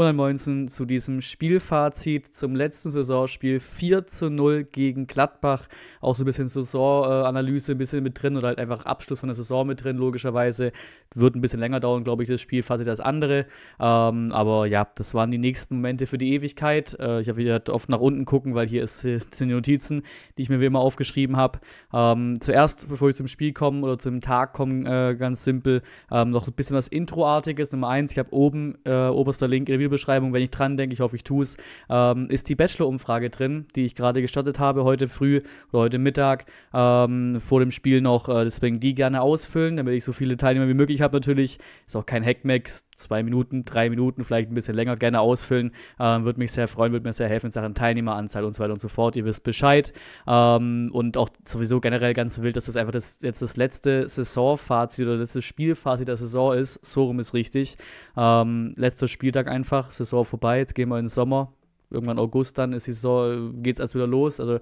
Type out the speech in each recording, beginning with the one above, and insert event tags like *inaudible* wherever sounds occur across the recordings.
Und ansonsten zu diesem Spielfazit zum letzten Saisonspiel 4 zu 0 gegen Gladbach. Auch so ein bisschen Saisonanalyse, ein bisschen mit drin oder halt einfach Abschluss von der Saison mit drin, logischerweise. Wird ein bisschen länger dauern, glaube ich, das Spielfazit als andere. Ähm, aber ja, das waren die nächsten Momente für die Ewigkeit. Äh, ich habe halt wieder oft nach unten gucken, weil hier ist, *laughs* sind die Notizen, die ich mir wie immer aufgeschrieben habe. Ähm, zuerst, bevor ich zum Spiel komme oder zum Tag komme, äh, ganz simpel, ähm, noch ein bisschen was Introartiges. Nummer eins, ich habe oben, äh, oberster Link in der Spielbeschreibung, wenn ich dran denke, ich hoffe, ich tue es, ähm, ist die Bachelor-Umfrage drin, die ich gerade gestartet habe heute früh oder heute Mittag ähm, vor dem Spiel noch. Äh, deswegen die gerne ausfüllen, damit ich so viele Teilnehmer wie möglich habe. Natürlich ist auch kein Hackmax, zwei Minuten, drei Minuten, vielleicht ein bisschen länger, gerne ausfüllen. Ähm, würde mich sehr freuen, würde mir sehr helfen in Sachen Teilnehmeranzahl und so weiter und so fort. Ihr wisst Bescheid. Ähm, und auch sowieso generell ganz wild, dass das einfach das, jetzt das letzte Saisonfazit oder letztes Spielfazit der Saison ist. So rum ist richtig. Ähm, letzter Spieltag einfach einfach, Saison vorbei, jetzt gehen wir in den Sommer. Irgendwann August dann ist die Saison, geht's erst wieder los. Also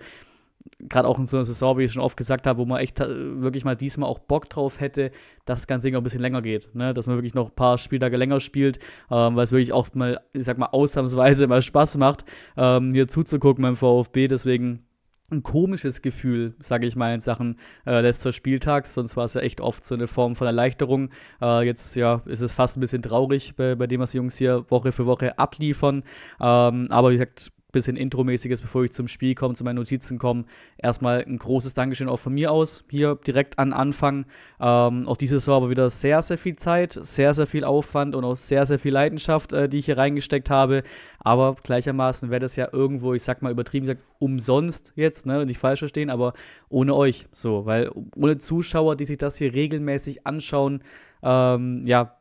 gerade auch in so einer Saison, wie ich schon oft gesagt habe, wo man echt äh, wirklich mal diesmal auch Bock drauf hätte, dass das ganze Ding auch ein bisschen länger geht. Ne? Dass man wirklich noch ein paar Spieltage länger spielt, ähm, weil es wirklich auch mal, ich sag mal, ausnahmsweise mal Spaß macht, ähm, hier zuzugucken beim VfB. Deswegen ein komisches Gefühl, sage ich mal, in Sachen äh, letzter Spieltag. Sonst war es ja echt oft so eine Form von Erleichterung. Äh, jetzt ja, ist es fast ein bisschen traurig bei, bei, dem, was die Jungs hier Woche für Woche abliefern. Ähm, aber wie gesagt, bisschen Intro-mäßiges, bevor ich zum Spiel komme, zu meinen Notizen komme. Erstmal ein großes Dankeschön auch von mir aus, hier direkt an Anfang. Ähm, auch dieses Jahr aber wieder sehr, sehr viel Zeit, sehr, sehr viel Aufwand und auch sehr, sehr viel Leidenschaft, äh, die ich hier reingesteckt habe. Aber gleichermaßen wäre das ja irgendwo, ich sag mal übertrieben gesagt, umsonst jetzt, ne, nicht falsch verstehen, aber ohne euch so, weil ohne Zuschauer, die sich das hier regelmäßig anschauen, ähm, ja,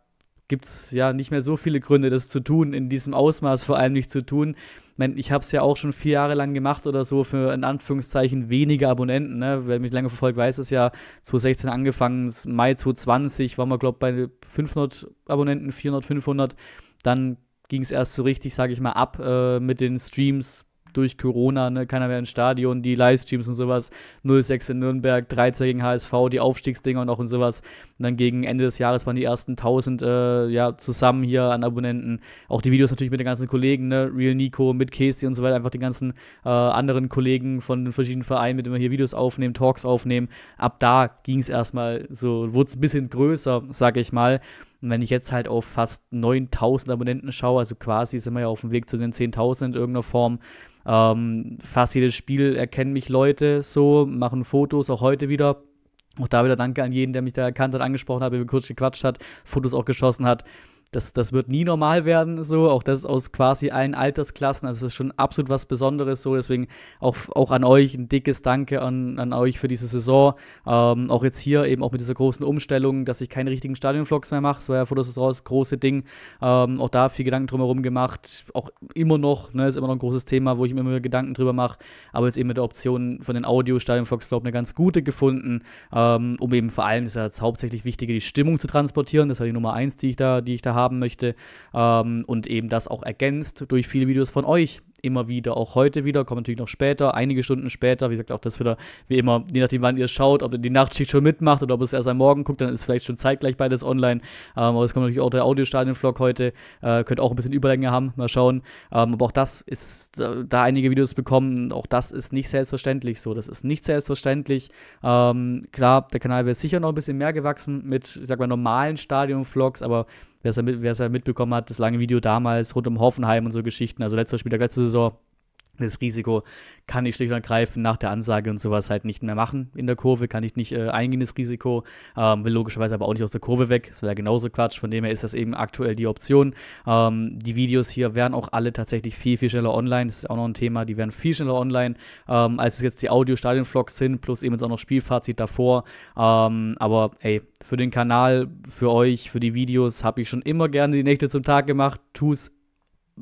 gibt es ja nicht mehr so viele Gründe, das zu tun, in diesem Ausmaß vor allem nicht zu tun. Ich, mein, ich habe es ja auch schon vier Jahre lang gemacht oder so für in Anführungszeichen weniger Abonnenten. Ne? Wer mich lange verfolgt, weiß es ja. 2016 angefangen, Mai 2020 waren wir, glaube ich, bei 500 Abonnenten, 400, 500. Dann ging es erst so richtig, sage ich mal, ab äh, mit den Streams, durch Corona, ne, keiner mehr ins Stadion, die Livestreams und sowas, 06 in Nürnberg, 3-2 gegen HSV, die Aufstiegsdinger und auch und sowas. Und dann gegen Ende des Jahres waren die ersten 1000 äh, ja, zusammen hier an Abonnenten. Auch die Videos natürlich mit den ganzen Kollegen, ne, Real Nico, mit Casey und so weiter, einfach die ganzen äh, anderen Kollegen von den verschiedenen Vereinen, mit denen wir hier Videos aufnehmen, Talks aufnehmen. Ab da ging es erstmal so, wurde es ein bisschen größer, sag ich mal. Und wenn ich jetzt halt auf fast 9000 Abonnenten schaue, also quasi sind wir ja auf dem Weg zu den 10.000 in irgendeiner Form, ähm, fast jedes Spiel erkennen mich Leute so, machen Fotos, auch heute wieder. Auch da wieder danke an jeden, der mich da erkannt hat, angesprochen hat, mit mir kurz gequatscht hat, Fotos auch geschossen hat das, das wird nie normal werden, so. Auch das aus quasi allen Altersklassen. Also, es ist schon absolut was Besonderes, so. Deswegen auch, auch an euch ein dickes Danke an, an euch für diese Saison. Ähm, auch jetzt hier eben auch mit dieser großen Umstellung, dass ich keine richtigen Stadionvlogs mehr mache. Das war ja vor der Saison das große Ding. Ähm, auch da viel Gedanken drumherum gemacht. Auch immer noch, ne, ist immer noch ein großes Thema, wo ich mir immer Gedanken drüber mache. Aber jetzt eben mit der Option von den Audio-Stadionvlogs, glaube ich, eine ganz gute gefunden, ähm, um eben vor allem, ist ja jetzt hauptsächlich wichtiger, die Stimmung zu transportieren. Das war die Nummer eins, die ich da, die ich da haben möchte ähm, und eben das auch ergänzt durch viele Videos von euch immer wieder, auch heute wieder, kommt natürlich noch später, einige Stunden später, wie gesagt, auch das wieder, wie immer, je nachdem, wann ihr es schaut, ob ihr die Nachtschicht schon mitmacht oder ob ihr es erst am Morgen guckt, dann ist vielleicht schon zeitgleich beides online, ähm, aber es kommt natürlich auch der audiostadion vlog heute, äh, könnt auch ein bisschen Überlänge haben, mal schauen, ähm, aber auch das ist, äh, da einige Videos bekommen, auch das ist nicht selbstverständlich so, das ist nicht selbstverständlich, ähm, klar, der Kanal wäre sicher noch ein bisschen mehr gewachsen mit, ich sag mal, normalen Stadion-Vlogs, aber wer es ja, mitbekommen hat, das lange Video damals rund um Hoffenheim und so Geschichten, also letzter Spieltag, letzte Saison, das Risiko kann ich schlicht und ergreifend nach der Ansage und sowas halt nicht mehr machen in der Kurve, kann ich nicht äh, eingehen, das Risiko, ähm, will logischerweise aber auch nicht aus der Kurve weg, das wäre ja genauso Quatsch, von dem her ist das eben aktuell die Option. Ähm, die Videos hier werden auch alle tatsächlich viel, viel schneller online, das ist auch noch ein Thema, die werden viel schneller online, ähm, als es jetzt die Audio-Stadion-Vlogs sind, plus eben jetzt auch noch Spielfazit davor, ähm, aber ey, für den Kanal, für euch, für die Videos habe ich schon immer gerne die Nächte zum Tag gemacht, tu tu's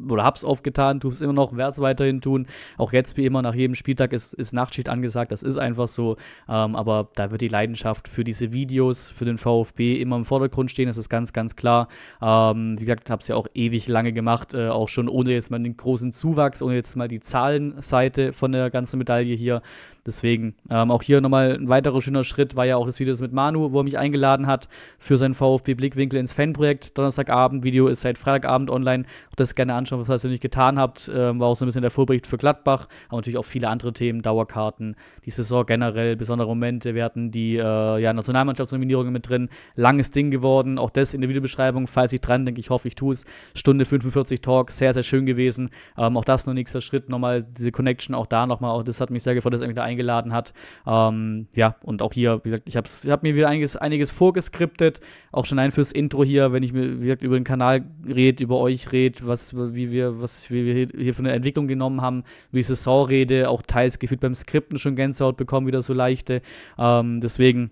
oder hab's aufgetan, tue es immer noch, werde es weiterhin tun. Auch jetzt, wie immer, nach jedem Spieltag ist, ist Nachtschicht angesagt, das ist einfach so. Ähm, aber da wird die Leidenschaft für diese Videos, für den VfB immer im Vordergrund stehen, das ist ganz, ganz klar. Ähm, wie gesagt, hab's ja auch ewig lange gemacht, äh, auch schon ohne jetzt mal den großen Zuwachs, ohne jetzt mal die Zahlenseite von der ganzen Medaille hier. Deswegen ähm, auch hier nochmal ein weiterer schöner Schritt war ja auch das Video mit Manu, wo er mich eingeladen hat für sein VfB Blickwinkel ins Fanprojekt. Donnerstagabend, Video ist seit Freitagabend online. Auch das gerne an anschauen, was ihr nicht getan habt. Ähm, war auch so ein bisschen der Vorbericht für Gladbach, aber natürlich auch viele andere Themen, Dauerkarten, die Saison generell, besondere Momente. Wir hatten die äh, ja, Nationalmannschaftsnominierungen mit drin, langes Ding geworden. Auch das in der Videobeschreibung, falls ich dran denke, ich hoffe, ich tue es. Stunde 45 Talk, sehr, sehr schön gewesen. Ähm, auch das nur nächster Schritt, nochmal diese Connection, auch da nochmal, auch das hat mich sehr gefreut, dass er mich da eingeladen hat. Ähm, ja, und auch hier, wie gesagt, ich habe hab mir wieder einiges, einiges vorgeskriptet, auch schon ein fürs Intro hier, wenn ich mir, wie gesagt, über den Kanal rede, über euch rede, was, wie wir, was, wie wir hier von der Entwicklung genommen haben, wie Saisonrede, auch teils gefühlt beim Skripten schon Gänsehaut bekommen, wieder so leichte. Ähm, deswegen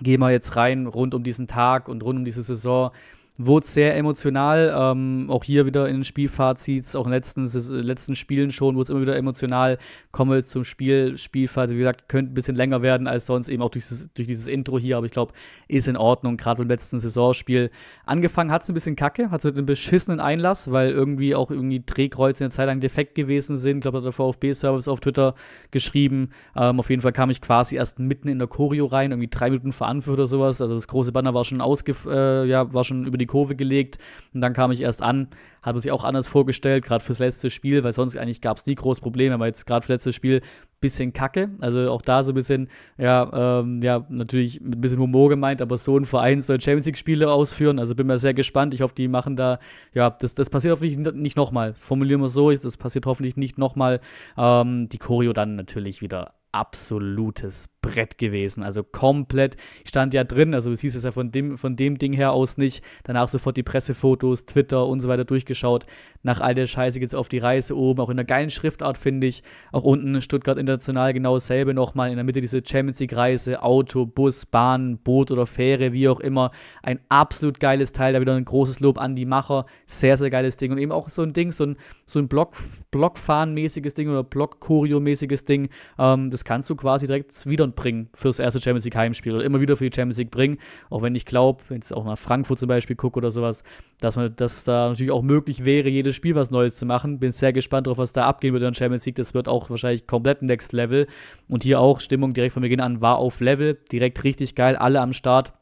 gehen wir jetzt rein rund um diesen Tag und rund um diese Saison. Wurde sehr emotional. Ähm, auch hier wieder in den Spielfazits, auch in den letzten, äh, letzten Spielen schon, wurde es immer wieder emotional. Kommen wir zum Spiel, Spielfazit. Wie gesagt, könnte ein bisschen länger werden als sonst, eben auch durch dieses, durch dieses Intro hier. Aber ich glaube, ist in Ordnung. Gerade beim letzten Saisonspiel. Angefangen hat es ein bisschen kacke, hat es einen beschissenen Einlass, weil irgendwie auch irgendwie Drehkreuze eine Zeit lang defekt gewesen sind. Ich glaube, hat der VfB-Service auf Twitter geschrieben. Ähm, auf jeden Fall kam ich quasi erst mitten in der Choreo rein, irgendwie drei Minuten verantwortet oder sowas. Also das große Banner war schon ausge äh, ja, war schon über die die Kurve gelegt und dann kam ich erst an. Hat man sich auch anders vorgestellt, gerade fürs letzte Spiel, weil sonst eigentlich gab es nie groß Probleme, aber jetzt gerade fürs letzte Spiel ein bisschen kacke. Also auch da so ein bisschen, ja, ähm, ja, natürlich mit ein bisschen Humor gemeint, aber so ein Verein soll Champions League-Spiele ausführen. Also bin mal sehr gespannt. Ich hoffe, die machen da, ja, das, das passiert hoffentlich nicht nochmal. Formulieren wir es so, das passiert hoffentlich nicht nochmal. Ähm, die Choreo dann natürlich wieder absolutes Brett gewesen. Also komplett. Ich stand ja drin, also du siehst es ja von dem, von dem Ding her aus nicht. Danach sofort die Pressefotos, Twitter und so weiter durchgeschaut. Nach all der Scheiße geht es auf die Reise oben, auch in einer geilen Schriftart, finde ich. Auch unten Stuttgart International genau dasselbe nochmal. In der Mitte diese Champions League-Reise, Auto, Bus, Bahn, Boot oder Fähre, wie auch immer. Ein absolut geiles Teil. Da wieder ein großes Lob an die Macher. Sehr, sehr geiles Ding. Und eben auch so ein Ding, so ein, so ein Block, Blockfahren-mäßiges Ding oder Block-Choreo-mäßiges Ding. Ähm, das kannst du quasi direkt wieder bringen fürs erste Champions League Heimspiel oder immer wieder für die Champions League bringen. Auch wenn ich glaube, wenn ich auch nach Frankfurt zum Beispiel gucke oder sowas, dass man, dass da natürlich auch möglich wäre, jedes Spiel was Neues zu machen. Bin sehr gespannt darauf, was da abgehen wird in der Champions League. Das wird auch wahrscheinlich komplett Next Level. Und hier auch Stimmung direkt von Beginn an war auf Level, direkt richtig geil, alle am Start.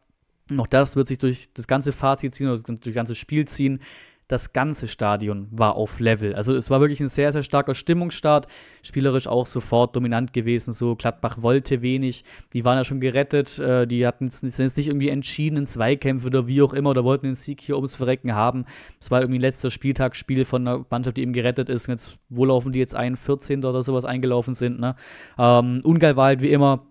Noch das wird sich durch das ganze Fazit ziehen, durch das ganze Spiel ziehen das ganze Stadion war auf Level. Also es war wirklich ein sehr, sehr starker Stimmungsstart. Spielerisch auch sofort dominant gewesen. So Gladbach wollte wenig. Die waren ja schon gerettet. Äh, die hatten sind jetzt nicht irgendwie entschieden in Zweikämpfe oder wie auch immer oder wollten den Sieg hier ums Verrecken haben. Es war irgendwie ein letzter Spieltagsspiel von einer Mannschaft, die eben gerettet ist. Und jetzt, wo laufen die jetzt ein? 14. oder sowas eingelaufen sind. Ne? Ähm, Ungeil war halt wie immer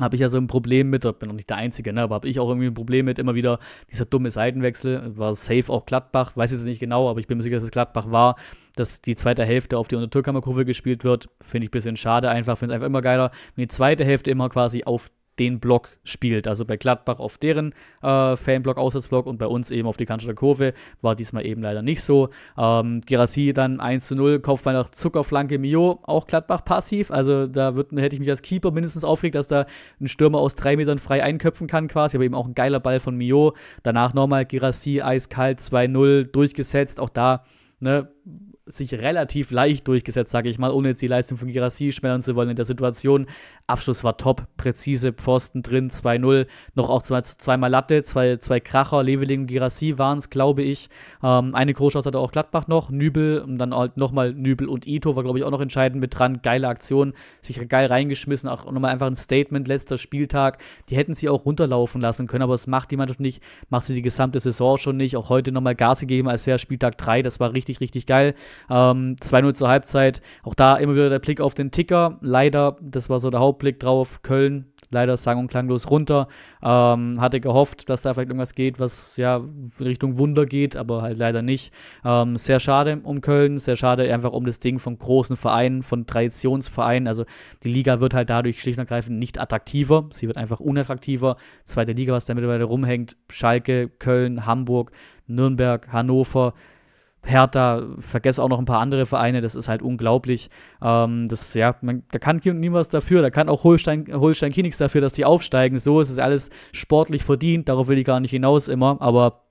habe ich ja so ein Problem mit, bin noch nicht der Einzige, ne, aber habe ich auch irgendwie ein Problem mit, immer wieder dieser dumme Seitenwechsel, war safe auch Gladbach, weiß jetzt nicht genau, aber ich bin mir sicher, dass es Gladbach war, dass die zweite Hälfte auf die Untertürkammerkurve gespielt wird, finde ich ein bisschen schade einfach, finde es einfach immer geiler, wenn die zweite Hälfte immer quasi auf den Block spielt. Also bei Gladbach auf deren äh, Fanblock, Auswärtsblock und bei uns eben auf die Kanzler Kurve. War diesmal eben leider nicht so. Ähm, Gerassi dann 1 zu 0, Kopfball nach Zuckerflanke Mio, auch Gladbach passiv. Also da würd, hätte ich mich als Keeper mindestens aufgeregt, dass da ein Stürmer aus drei Metern frei einköpfen kann quasi. Aber eben auch ein geiler Ball von Mio. Danach nochmal Gerassi eiskalt 2-0 durchgesetzt. Auch da Ne, sich relativ leicht durchgesetzt, sage ich mal, ohne jetzt die Leistung von Girassi schmälern zu wollen in der Situation. Abschluss war top, präzise, Pfosten drin, 2-0, noch auch zweimal zwei Latte, zwei, zwei Kracher, Leveling und Girassi waren es, glaube ich. Ähm, eine Großchance hatte auch Gladbach noch, Nübel und dann halt nochmal Nübel und Ito war, glaube ich, auch noch entscheidend mit dran. Geile Aktion, sich geil reingeschmissen, auch nochmal einfach ein Statement, letzter Spieltag. Die hätten sie auch runterlaufen lassen können, aber es macht die Mannschaft nicht, macht sie die gesamte Saison schon nicht. Auch heute nochmal Gas gegeben, als wäre Spieltag 3, das war richtig, richtig geil. Ähm, 2-0 zur Halbzeit, auch da immer wieder der Blick auf den Ticker, leider, das war so der Haupt Ausblick drauf. Köln leider sang- und klanglos runter. Ähm, hatte gehofft, dass da vielleicht irgendwas geht, was ja Richtung Wunder geht, aber halt leider nicht. Ähm, sehr schade um Köln, sehr schade einfach um das Ding von großen Vereinen, von Traditionsvereinen. Also die Liga wird halt dadurch schlicht und ergreifend nicht attraktiver. Sie wird einfach unattraktiver. Zweite Liga, was da mittlerweile rumhängt, Schalke, Köln, Hamburg, Nürnberg, Hannover, Hertha, vergesse auch noch ein paar andere Vereine, das ist halt unglaublich. Ähm, das, ja, man, da kann niemand dafür, da kann auch Holstein, Holstein Kinix dafür, dass die aufsteigen. So ist es alles sportlich verdient, darauf will ich gar nicht hinaus immer, aber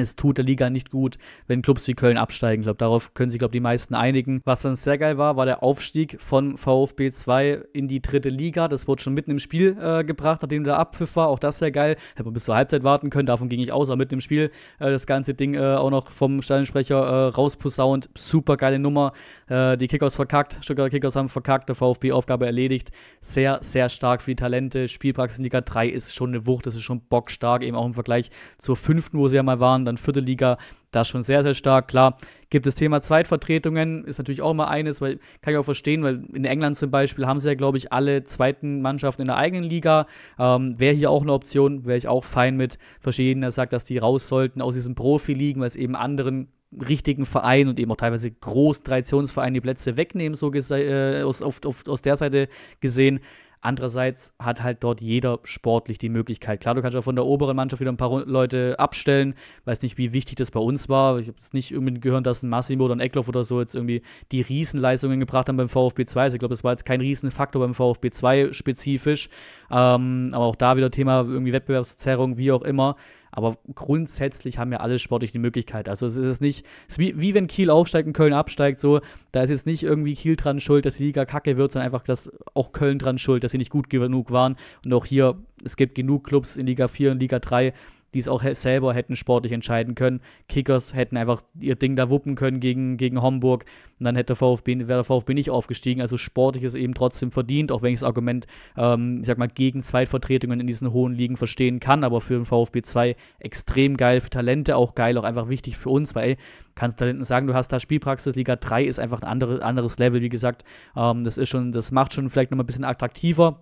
es tut der Liga nicht gut, wenn Clubs wie Köln absteigen. Ich glaube, darauf können sich, glaube die meisten einigen. Was dann sehr geil war, war der Aufstieg von VfB 2 in die dritte Liga. Das wurde schon mitten im Spiel äh, gebracht, nachdem der Abpfiff war. Auch das sehr geil. Hätte man bis zur Halbzeit warten können, davon ging ich aus. Aber mitten im Spiel äh, das ganze Ding äh, auch noch vom Stadionsprecher äh, rausposaunt. Super geile Nummer. Äh, die Kickers verkackt. Stuttgarter Kickers haben verkackt. Der VfB-Aufgabe erledigt. Sehr, sehr stark für die Talente. Spielpraxis in Liga 3 ist schon eine Wucht. Das ist schon bockstark. Eben auch im Vergleich zur fünften, wo sie ja mal waren. Jahren, dann vierte Liga, das schon sehr, sehr stark. Klar, gibt das Thema Zweitvertretungen, ist natürlich auch immer eines, weil kann ich auch verstehen, weil in England zum Beispiel haben sie ja, glaube ich, alle zweiten Mannschaften in der eigenen Liga. Ähm, wäre hier auch eine Option, wäre ich auch fein mit. Verstehen, der sagt, dass die raus sollten aus diesen Profiligen, weil es eben anderen richtigen Vereinen und eben auch teilweise großen Traditionsvereinen die Plätze wegnehmen, so äh, aus, auf, auf, aus der Seite gesehen. Andererseits hat halt dort jeder sportlich die Möglichkeit. Klar, du kannst ja von der oberen Mannschaft wieder ein paar Leute abstellen. Weiß nicht, wie wichtig das bei uns war. Ich habe es nicht irgendwie gehört, dass ein Massimo oder ein Eckloff oder so jetzt irgendwie die Riesenleistungen gebracht haben beim VfB 2. Also ich glaube, das war jetzt kein Riesenfaktor beim VfB 2 spezifisch. Ähm, aber auch da wieder Thema irgendwie Wettbewerbsverzerrung, wie auch immer. Aber grundsätzlich haben ja alle sportlich die Möglichkeit. Also es ist nicht, es ist wie, wie wenn Kiel aufsteigt und Köln absteigt, so, da ist jetzt nicht irgendwie Kiel dran schuld, dass die Liga kacke wird, sondern einfach, dass auch Köln dran schuld, dass sie nicht gut genug waren. Und auch hier, es gibt genug Clubs in Liga 4 und Liga 3, die es auch selber hätten sportlich entscheiden können. Kickers hätten einfach ihr Ding da wuppen können gegen, gegen Homburg und dann hätte VfB, wäre der VfB nicht aufgestiegen. Also sportlich ist eben trotzdem verdient, auch wenn ich das Argument, ähm, ich sag mal, gegen Zweitvertretungen in diesen hohen Ligen verstehen kann, aber für den VfB 2 extrem geil, für Talente auch geil, auch einfach wichtig für uns, weil ey, kannst Talenten sagen, du hast da Spielpraxis, Liga 3 ist einfach ein andere, anderes Level, wie gesagt, ähm, das ist schon, das macht schon vielleicht nochmal ein bisschen attraktiver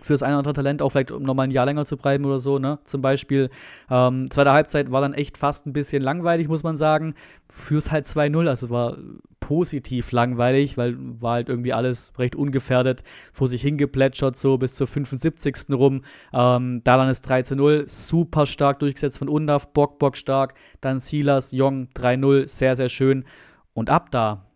für das eine oder andere Talent auch vielleicht um nochmal ein Jahr länger zu bleiben oder so, ne? Zum Beispiel, ähm, zweite Halbzeit war dann echt fast ein bisschen langweilig, muss man sagen. Fürs halt 2-0, also war positiv langweilig, weil war halt irgendwie alles recht ungefährdet vor sich hingeplätschert, so bis zur 75. rum. Ähm, da dann ist 3 0, super stark durchgesetzt von Undaf, Bock, Bock stark, dann Silas, Jong 3-0, sehr, sehr schön. Und ab da,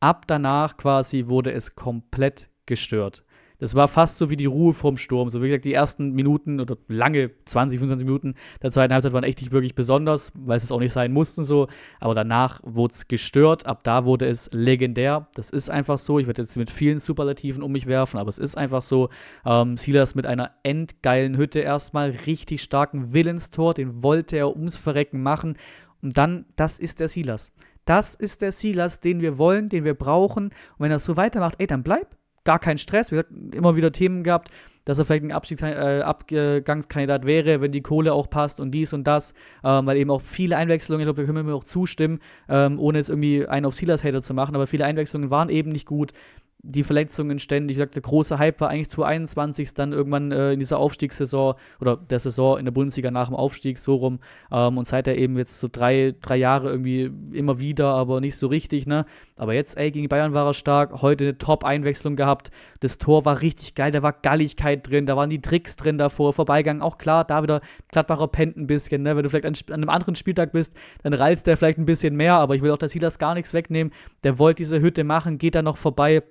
ab danach quasi wurde es komplett gestört. Das war fast so wie die Ruhe vorm Sturm. So wie gesagt, die ersten Minuten oder lange 20, 25 Minuten der zweiten Halbzeit waren echt nicht wirklich besonders, weil es auch nicht sein mussten so. Aber danach wurde es gestört. Ab da wurde es legendär. Das ist einfach so. Ich werde jetzt mit vielen Superlativen um mich werfen, aber es ist einfach so. Ähm, Silas mit einer endgeilen Hütte erstmal, richtig starken Willenstor, den wollte er ums Verrecken machen. Und dann, das ist der Silas. Das ist der Silas, den wir wollen, den wir brauchen. Und wenn er so weitermacht, ey, dann bleib gar keinen Stress. Wir hatten immer wieder Themen gehabt, dass er vielleicht ein Abstiegs äh, Abgangskandidat wäre, wenn die Kohle auch passt und dies und das, ähm, weil eben auch viele Einwechslungen, ich glaube, da können wir mir auch zustimmen, ähm, ohne jetzt irgendwie einen auf Silas-Hater zu machen, aber viele Einwechslungen waren eben nicht gut die Verletzungen ständig. Wie gesagt, der große Hype war eigentlich zu 21 dann irgendwann äh, in dieser Aufstiegssaison oder der Saison in der Bundesliga nach dem Aufstieg so rum. Ähm, und seit er eben jetzt so drei, drei Jahre irgendwie immer wieder, aber nicht so richtig, ne? Aber jetzt, ey, gegen Bayern war er stark. Heute eine Top-Einwechslung gehabt. Das Tor war richtig geil. Da war Galligkeit drin. Da waren die Tricks drin davor. Vorbeigang auch klar. Da wieder Gladbacher pennt ein bisschen, ne? Wenn du vielleicht an, an einem anderen Spieltag bist, dann reizt der vielleicht ein bisschen mehr. Aber ich will auch, dass Silas gar nichts wegnehmen. Der wollte diese Hütte machen, geht da noch vorbei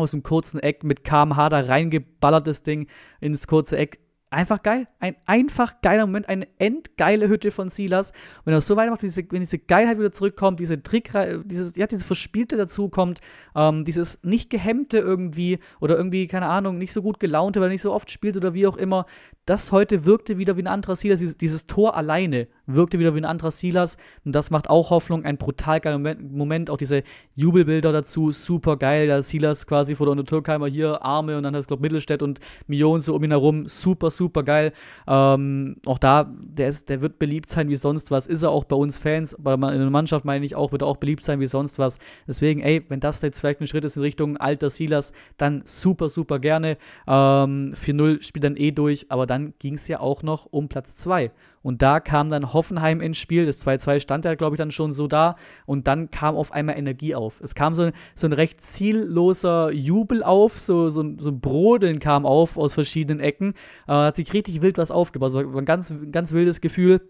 aus dem kurzen Eck mit KMH da reingeballert, das Ding ins kurze Eck einfach geil. Ein einfach geiler Moment, eine endgeile Hütte von Silas. Wenn er so weitermacht, diese, wenn diese Geilheit wieder zurückkommt, diese Trick, äh, dieses, ja, dieses Verspielte dazukommt, ähm, dieses nicht gehemmte irgendwie oder irgendwie, keine Ahnung, nicht so gut gelaunte, weil er nicht so oft spielt oder wie auch immer, das heute wirkte wieder wie ein anderer Silas. Dieses, dieses Tor alleine wirkte wieder wie ein anderer Silas. Und das macht auch Hoffnung, ein brutal geiler Moment. Moment. Auch diese Jubelbilder dazu, super geil. Da Silas quasi vor der Untertürkheimer hier, Arme und dann hat es, glaube Mittelstädt und Millionen so um ihn herum. Super, super super geil. Ähm, auch da, der, ist, der wird beliebt sein wie sonst was. Ist er auch bei uns Fans, bei der Mannschaft meine ich auch, wird er auch beliebt sein wie sonst was. Deswegen, ey, wenn das jetzt vielleicht ein Schritt ist in Richtung alter Silas, dann super, super gerne. Ähm, 4-0 spielt dann eh durch, aber dann ging es ja auch noch um Platz 2. Und da kam dann Hoffenheim ins Spiel. Das 2-2 stand ja, glaube ich, dann schon so da. Und dann kam auf einmal Energie auf. Es kam so ein, so ein recht zielloser Jubel auf, so, so, ein, so ein Brodeln kam auf aus verschiedenen Ecken. Äh, hat sich richtig wild was aufgebaut. Es war ein ganz, ganz wildes Gefühl.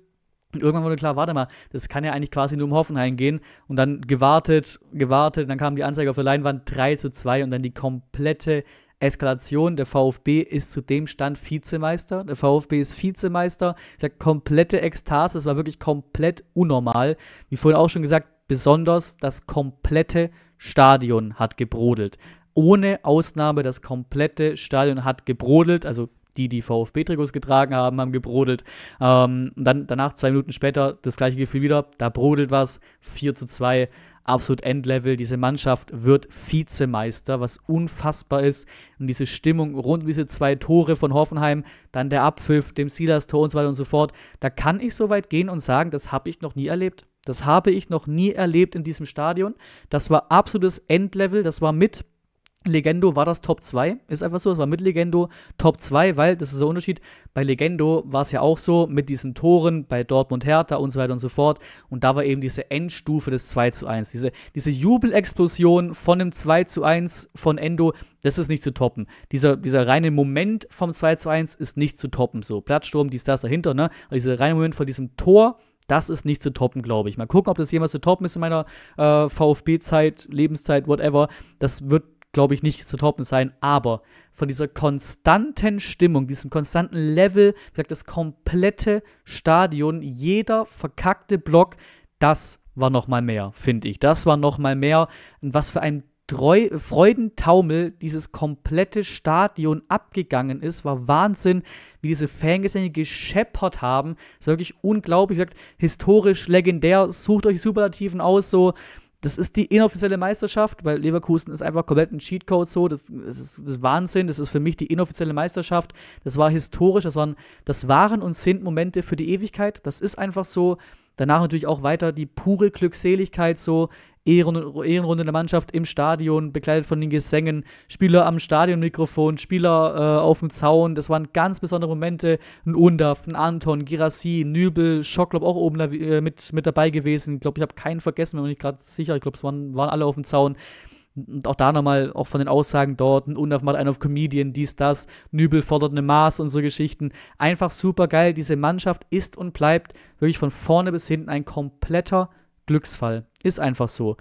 Und irgendwann wurde klar, warte mal, das kann ja eigentlich quasi nur um Hoffenheim gehen. Und dann gewartet, gewartet, Und dann kam die Anzeige auf der Leinwand 3 zu 2 und dann die komplette Eskalation. Der VfB ist zu dem Stand Vizemeister. Der VfB ist Vizemeister. Ich sage komplette Ekstase. Es war wirklich komplett unnormal. Wie vorhin auch schon gesagt, besonders das komplette Stadion hat gebrodelt. Ohne Ausnahme das komplette Stadion hat gebrodelt. Also die, die VfB-Trikots getragen haben, haben gebrodelt. Ähm, und dann danach, zwei Minuten später, das gleiche Gefühl wieder. Da brodelt was. 4 zu 2 absolut Endlevel. Diese Mannschaft wird Vizemeister, was unfassbar ist. Und diese Stimmung rund um diese zwei Tore von Hoffenheim, dann der Abpfiff, dem Silas-Tor und so weiter und so fort. Da kann ich so weit gehen und sagen, das habe ich noch nie erlebt. Das habe ich noch nie erlebt in diesem Stadion. Das war absolutes Endlevel. Das war mit Legendo war das Top 2, ist einfach so, es war mit Legendo Top 2, weil das ist der Unterschied. Bei Legendo war es ja auch so mit diesen Toren bei Dortmund Hertha und so weiter und so fort und da war eben diese Endstufe des 2 zu 1, diese, diese Jubelexplosion von dem 2 zu 1 von Endo, das ist nicht zu toppen. Dieser, dieser reine Moment vom 2 zu 1 ist nicht zu toppen, so Platzsturm, dies, das dahinter, ne? Aber dieser reine Moment von diesem Tor das ist nicht zu toppen, glaube ich. Mal gucken, ob das jemals zu toppen ist in meiner äh, VfB-Zeit, Lebenszeit, whatever. Das wird glaube ich, nicht zu toppen sein. Aber von dieser konstanten Stimmung, diesem konstanten Level, wie gesagt, das komplette Stadion, jeder verkackte Block, das war nochmal mehr, finde ich. Das war nochmal mehr. Und was für ein Treu Freudentaumel dieses komplette Stadion abgegangen ist, war Wahnsinn, wie diese Fangesänge gescheppert haben. Das ist wirklich unglaublich. Wie gesagt, historisch, legendär. Sucht euch Superlativen aus, so das ist die inoffizielle Meisterschaft, weil Leverkusen ist einfach komplett ein Cheatcode so. Das, das, ist, das, Wahnsinn. Das ist für mich die inoffizielle Meisterschaft. Das war historisch. Das waren, das waren und sind Momente für die Ewigkeit. Das ist einfach so. Danach natürlich auch weiter die pure Glückseligkeit so. Ehrenrunde, Ehrenrunde der Mannschaft im Stadion, begleitet von den Gesängen, Spieler am Stadionmikrofon, Spieler äh, auf dem Zaun. Das waren ganz besondere Momente. Ein Undaf, ein Anton, Girassi, Nübel, Schock, glaube auch oben da, äh, mit, mit dabei gewesen. Ich glaube, ich habe keinen vergessen, bin mir nicht gerade sicher. Ich glaube, es waren, waren alle auf dem Zaun und auch da nochmal, auch von den Aussagen dort, ein Unaf macht einen auf Comedian, dies, das, Nübel fordert eine Maß und so Geschichten. Einfach super geil. Diese Mannschaft ist und bleibt wirklich von vorne bis hinten ein kompletter Glücksfall. Ist einfach so.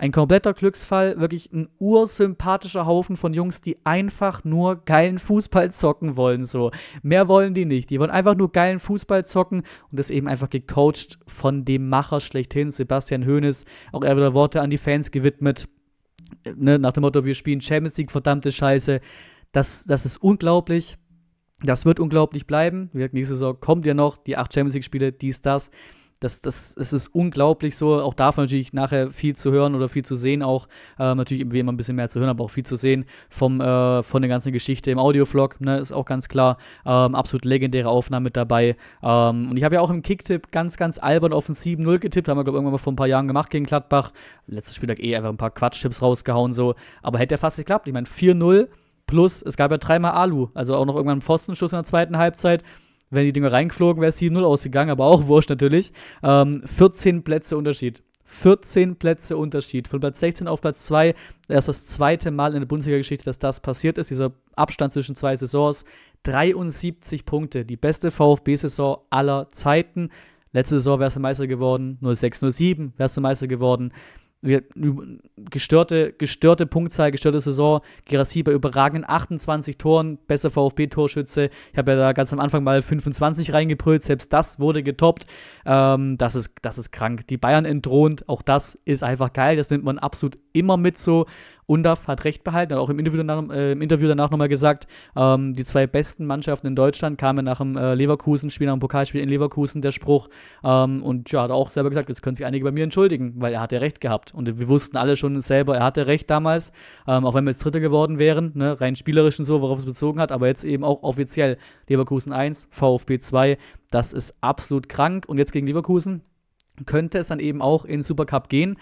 Ein kompletter Glücksfall, wirklich ein ursympathischer Haufen von Jungs, die einfach nur geilen Fußball zocken wollen. So. Mehr wollen die nicht. Die wollen einfach nur geilen Fußball zocken und das eben einfach gecoacht von dem Macher schlechthin, Sebastian Hoeneß. Auch er wieder Worte an die Fans gewidmet. Ne, nach dem Motto, wir spielen Champions League, verdammte Scheiße. Das, das ist unglaublich. Das wird unglaublich bleiben. Wie gesagt, Nächste Saison kommt ja noch die acht Champions League-Spiele, dies, das das, das, es ist unglaublich so. Auch davon natürlich nachher viel zu hören oder viel zu sehen, auch ähm, natürlich immer ein bisschen mehr zu hören, aber auch viel zu sehen vom, äh, von der ganzen Geschichte im Audiovlog, ne, ist auch ganz klar. Ähm, absolut legendäre Aufnahme mit dabei. Ähm, und ich habe ja auch im Kicktipp ganz, ganz albern auf ein 7-0 getippt, haben wir, glaube ich, irgendwann mal vor ein paar Jahren gemacht gegen Gladbach. Letztes Spieltag eh einfach ein paar Quatschtipps rausgehauen, so. Aber hätte ja fast geklappt. Ich meine, 4-0 plus, es gab ja dreimal Alu, also auch noch irgendwann einen Pfostenschuss in der zweiten Halbzeit. Wären die Dinger reingeflogen, wäre es 7-0 ausgegangen, aber auch wurscht natürlich. Ähm, 14 Plätze Unterschied. 14 Plätze Unterschied. Von Platz 16 auf Platz 2. ist das zweite Mal in der Bundesliga-Geschichte, dass das passiert ist. Dieser Abstand zwischen zwei Saisons. 73 Punkte. Die beste VfB-Saison aller Zeiten. Letzte Saison wärst du Meister geworden. 06, 07 wärst du Meister geworden gestörte, gestörte Punktzahl, gestörte Saison. Gerassi bei überragenden 28 Toren, besser VfB-Torschütze. Ich habe ja da ganz am Anfang mal 25 reingebrüllt, selbst das wurde getoppt. Ähm, das, ist, das ist krank. Die Bayern enthront, auch das ist einfach geil. Das nimmt man absolut immer mit so. Undaf hat recht behalten, hat auch im Interview danach, äh, Interview danach nochmal gesagt, ähm, die zwei besten Mannschaften in Deutschland kamen nach dem äh, Leverkusen-Spiel, nach dem Pokalspiel in Leverkusen, der Spruch. Ähm, und ja, hat auch selber gesagt, jetzt können sich einige bei mir entschuldigen, weil er hat ja recht gehabt. Und wir wussten alle schon selber, er hatte recht damals, ähm, auch wenn wir jetzt Dritter geworden wären, ne, rein spielerisch und so, worauf es bezogen hat, aber jetzt eben auch offiziell Leverkusen 1, VfB 2, das ist absolut krank. Und jetzt gegen Leverkusen könnte es dann eben auch in Supercup gehen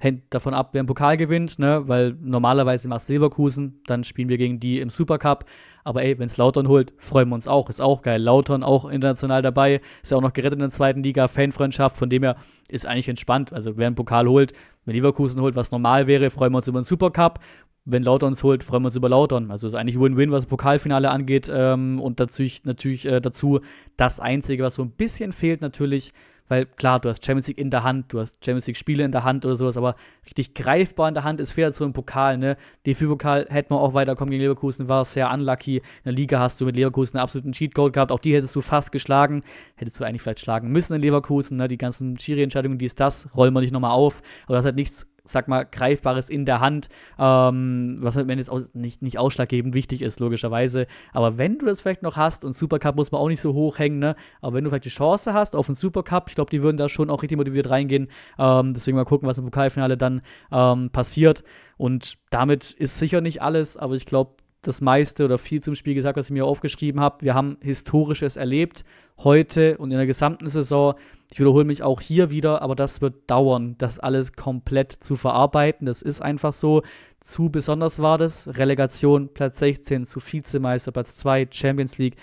hängt davon ab, wer einen Pokal gewinnt, ne? weil normalerweise macht Silverkusen, dann spielen wir gegen die im Supercup. Aber ey, wenn es Lautern holt, freuen wir uns auch, ist auch geil. Lautern auch international dabei, ist ja auch noch gerettet in der zweiten Liga, Fanfreundschaft, von dem her ist eigentlich entspannt. Also wer einen Pokal holt, wenn Leverkusen holt, was normal wäre, freuen wir uns über den Supercup. Wenn Lautern es holt, freuen wir uns über Lautern. Also ist eigentlich Win-Win, was Pokalfinale angeht. Ähm, und dazu, natürlich äh, dazu das Einzige, was so ein bisschen fehlt, natürlich, weil klar, du hast Champions League in der Hand, du hast Champions League Spiele in der Hand oder sowas, aber richtig greifbar in der Hand ist vielleicht so ein Pokal, ne? DFB-Pokal hätte man auch weiterkommen gegen Leverkusen, war sehr unlucky. In der Liga hast du mit Leverkusen einen absoluten Cheat Cheatcode gehabt, auch die hättest du fast geschlagen, hättest du eigentlich vielleicht schlagen müssen in Leverkusen, ne? Die ganzen Schiri-Entscheidungen, die ist das, rollen wir nicht nochmal auf, aber das hat halt nichts sag mal, Greifbares in der Hand, ähm, was halt jetzt auch nicht, nicht ausschlaggebend wichtig ist, logischerweise. Aber wenn du das vielleicht noch hast, und Supercup muss man auch nicht so hoch hängen, ne? aber wenn du vielleicht die Chance hast auf einen Supercup, ich glaube, die würden da schon auch richtig motiviert reingehen. Ähm, deswegen mal gucken, was im Pokalfinale dann ähm, passiert. Und damit ist sicher nicht alles, aber ich glaube, das meiste oder viel zum Spiel gesagt, was ich mir aufgeschrieben habe. Wir haben Historisches erlebt, heute und in der gesamten Saison. Ich wiederhole mich auch hier wieder, aber das wird dauern, das alles komplett zu verarbeiten. Das ist einfach so. Zu besonders war das. Relegation Platz 16 zu Vizemeister Platz 2, Champions League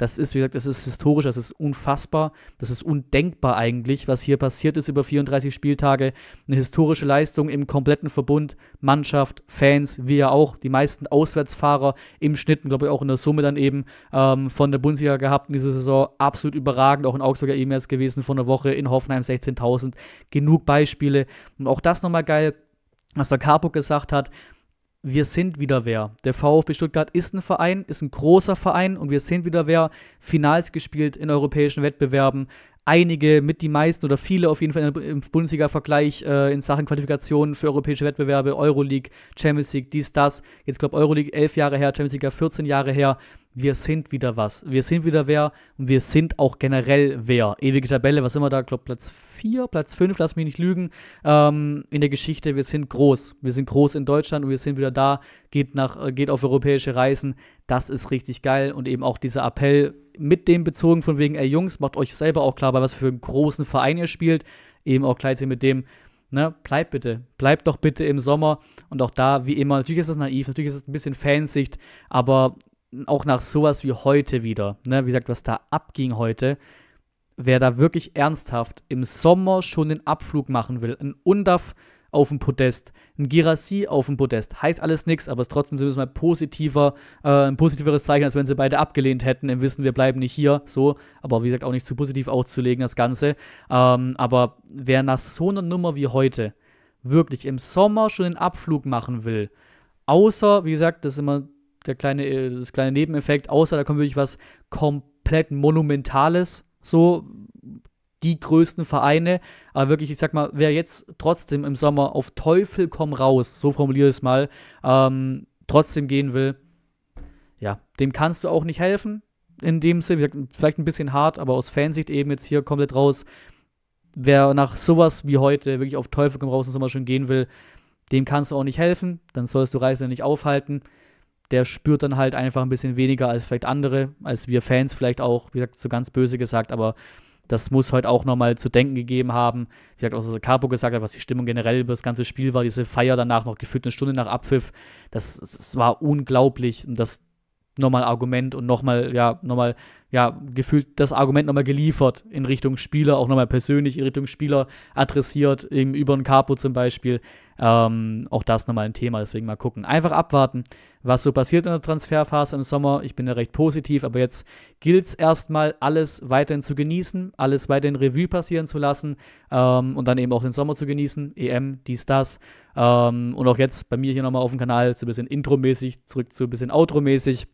das ist, wie gesagt, das ist historisch, das ist unfassbar, das ist undenkbar eigentlich, was hier passiert ist über 34 Spieltage. Eine historische Leistung im kompletten Verbund, Mannschaft, Fans, wir ja auch, die meisten Auswärtsfahrer im Schnitt, glaube ich, auch in der Summe dann eben ähm, von der Bundesliga gehabt in dieser Saison. Absolut überragend, auch in Augsburger eben jetzt gewesen vor einer Woche, in Hoffenheim 16.000. Genug Beispiele. Und auch das nochmal geil, was der Karpuk gesagt hat wir sind wieder wer. Der VfB Stuttgart ist ein Verein, ist ein großer Verein und wir sind wieder wer. Finals gespielt in europäischen Wettbewerben, einige, mit die meisten oder viele auf jeden Fall im Bundesliga-Vergleich äh, in Sachen Qualifikationen für europäische Wettbewerbe, Euroleague, Champions League, dies, das. Jetzt glaube Euroleague elf Jahre her, Champions League 14 Jahre her. Wir sind wieder was. Wir sind wieder wer und wir sind auch generell wer. Ewige Tabelle, was immer da, glaube Platz 4, Platz 5, lass mich nicht lügen, ähm, in der Geschichte. Wir sind groß. Wir sind groß in Deutschland und wir sind wieder da. Geht, nach, äh, geht auf europäische Reisen. Das ist richtig geil und eben auch dieser Appell mit dem bezogen von wegen, ey Jungs, macht euch selber auch klar, bei was für einem großen Verein ihr spielt. Eben auch gleichzeitig mit dem, ne, bleibt bitte, bleibt doch bitte im Sommer und auch da, wie immer, natürlich ist das naiv, natürlich ist es ein bisschen Fansicht, aber auch nach sowas wie heute wieder, ne, wie gesagt, was da abging heute, wer da wirklich ernsthaft im Sommer schon den Abflug machen will, ein UNDAF auf dem Podest, ein Girassi auf dem Podest. Heißt alles nichts, aber es ist trotzdem zumindest mal positiver, äh, ein positiveres Zeichen, als wenn sie beide abgelehnt hätten, im Wissen, wir bleiben nicht hier, so. Aber wie gesagt, auch nicht zu positiv auszulegen, das Ganze. Ähm, aber wer nach so einer Nummer wie heute wirklich im Sommer schon den Abflug machen will, außer, wie gesagt, das ist immer der kleine, äh, das kleine Nebeneffekt, außer da kommt wirklich was komplett Monumentales, so die größten Vereine. Aber wirklich, ich sag mal, wer jetzt trotzdem im Sommer auf Teufel komm raus, so formuliere ich es mal, ähm, trotzdem gehen will, ja, dem kannst du auch nicht helfen. In dem Sinne, vielleicht ein bisschen hart, aber aus Fansicht eben jetzt hier komplett raus. Wer nach sowas wie heute wirklich auf Teufel komm raus im Sommer schon gehen will, dem kannst du auch nicht helfen. Dann sollst du Reisende nicht aufhalten der spürt dann halt einfach ein bisschen weniger als vielleicht andere, als wir Fans vielleicht auch, wie gesagt, so ganz böse gesagt, aber das muss heute auch nochmal zu denken gegeben haben. Wie gesagt, auch was der Capo gesagt hat, was die Stimmung generell über das ganze Spiel war, diese Feier danach noch gefühlt eine Stunde nach Abpfiff. Das, das war unglaublich und das nochmal Argument und nochmal, ja, nochmal ja, gefühlt das Argument nochmal geliefert in Richtung Spieler, auch nochmal persönlich in Richtung Spieler adressiert, eben über den Capo zum Beispiel. Ähm, auch das nochmal ein Thema, deswegen mal gucken. Einfach abwarten, was so passiert in der Transferphase im Sommer. Ich bin da recht positiv, aber jetzt gilt es erstmal, alles weiterhin zu genießen, alles weiterhin Revue passieren zu lassen ähm, und dann eben auch den Sommer zu genießen. EM, dies, das. Ähm, und auch jetzt bei mir hier nochmal auf dem Kanal, so ein bisschen intro-mäßig, zurück zu ein bisschen outro mäßig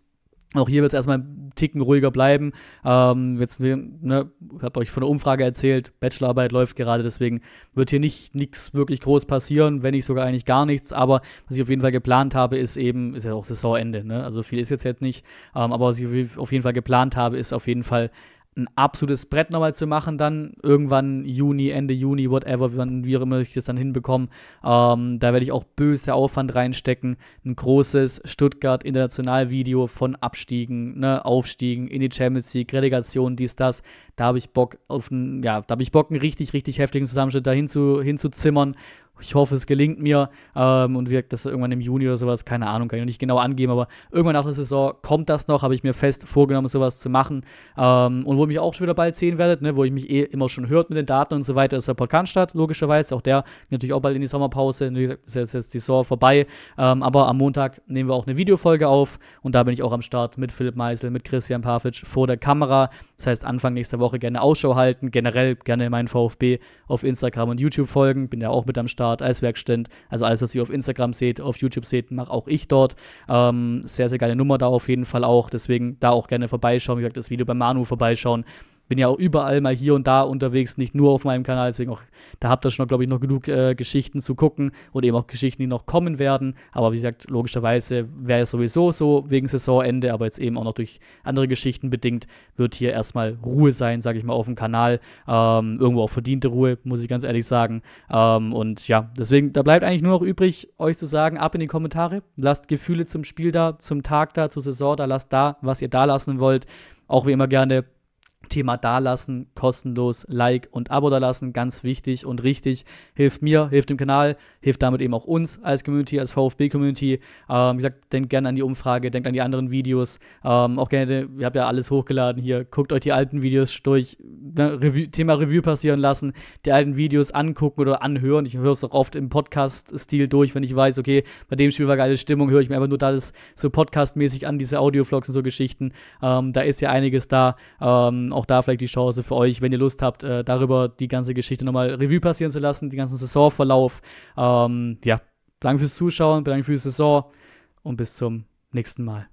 auch hier wird es erstmal einen Ticken ruhiger bleiben. Ähm, jetzt, ne, ich habe euch von der Umfrage erzählt, Bachelorarbeit läuft gerade, deswegen wird hier nicht nichts wirklich groß passieren, wenn nicht sogar eigentlich gar nichts. Aber was ich auf jeden Fall geplant habe, ist eben, ist ja auch Saisonende, ne? also viel ist jetzt jetzt nicht, ähm, aber was ich auf jeden Fall geplant habe, ist auf jeden Fall ein absolutes Brett nochmal zu machen, dann irgendwann Juni, Ende Juni, whatever, wie auch immer ich das dann hinbekomme. Ähm, da werde ich auch böse Aufwand reinstecken. Ein großes Stuttgart-International-Video von Abstiegen, ne, Aufstiegen in die Champions League, Relegation, dies, das. Da habe ich Bock auf einen, ja, da habe ich Bock, einen richtig, richtig heftigen Zusammenschnitt da zu, hinzuzimmern ich hoffe, es gelingt mir ähm, und wirkt das irgendwann im Juni oder sowas, keine Ahnung, kann ich noch nicht genau angeben, aber irgendwann nach der Saison kommt das noch, habe ich mir fest vorgenommen, sowas zu machen. Ähm, und wo ihr mich auch schon wieder bald sehen werdet, ne, wo ich mich eh immer schon hört mit den Daten und so weiter, ist der Podcast statt, logischerweise. Auch der natürlich auch bald in die Sommerpause. Wie gesagt, ist jetzt, die Saison vorbei. Ähm, aber am Montag nehmen wir auch eine Videofolge auf und da bin ich auch am Start mit Philipp Meisel, mit Christian Pavic vor der Kamera. Das heißt, Anfang nächster Woche gerne Ausschau halten, generell gerne meinen VfB auf Instagram und YouTube folgen. Bin ja auch mit am Start. Chart, als Werkstand. Also alles, was ihr auf Instagram seht, auf YouTube seht, mache auch ich dort. Ähm, sehr, sehr geile Nummer da auf jeden Fall auch. Deswegen da auch gerne vorbeischauen. Wie gesagt, das Video bei Manu vorbeischauen bin ja auch überall mal hier und da unterwegs, nicht nur auf meinem Kanal, deswegen auch, da habt ihr schon, glaube ich, noch genug äh, Geschichten zu gucken und eben auch Geschichten, die noch kommen werden. Aber wie gesagt, logischerweise wäre es sowieso so wegen Saisonende, aber jetzt eben auch noch durch andere Geschichten bedingt, wird hier erstmal Ruhe sein, sage ich mal, auf dem Kanal. Ähm, irgendwo auch verdiente Ruhe, muss ich ganz ehrlich sagen. Ähm, und ja, deswegen, da bleibt eigentlich nur noch übrig, euch zu sagen, ab in die Kommentare, lasst Gefühle zum Spiel da, zum Tag da, zur Saison da, lasst da, was ihr da lassen wollt. Auch wie immer gerne Thema dalassen, kostenlos Like und Abo dalassen, ganz wichtig und richtig. Hilft mir, hilft dem Kanal, hilft damit eben auch uns als Community, als VfB-Community. Ähm, wie gesagt, denkt gerne an die Umfrage, denkt an die anderen Videos. Ähm, auch gerne, ihr habt ja alles hochgeladen hier. Guckt euch die alten Videos durch, ne, Review, Thema Review passieren lassen, die alten Videos angucken oder anhören. Ich höre es auch oft im Podcast-Stil durch, wenn ich weiß, okay, bei dem Spiel war geile Stimmung, höre ich mir einfach nur das so podcastmäßig an, diese Audio-Vlogs und so Geschichten. Ähm, da ist ja einiges da. Ähm, auch da vielleicht die Chance für euch, wenn ihr Lust habt, äh, darüber die ganze Geschichte nochmal Revue passieren zu lassen, den ganzen Saisonverlauf. Ähm, ja, danke fürs Zuschauen, danke für die Saison und bis zum nächsten Mal.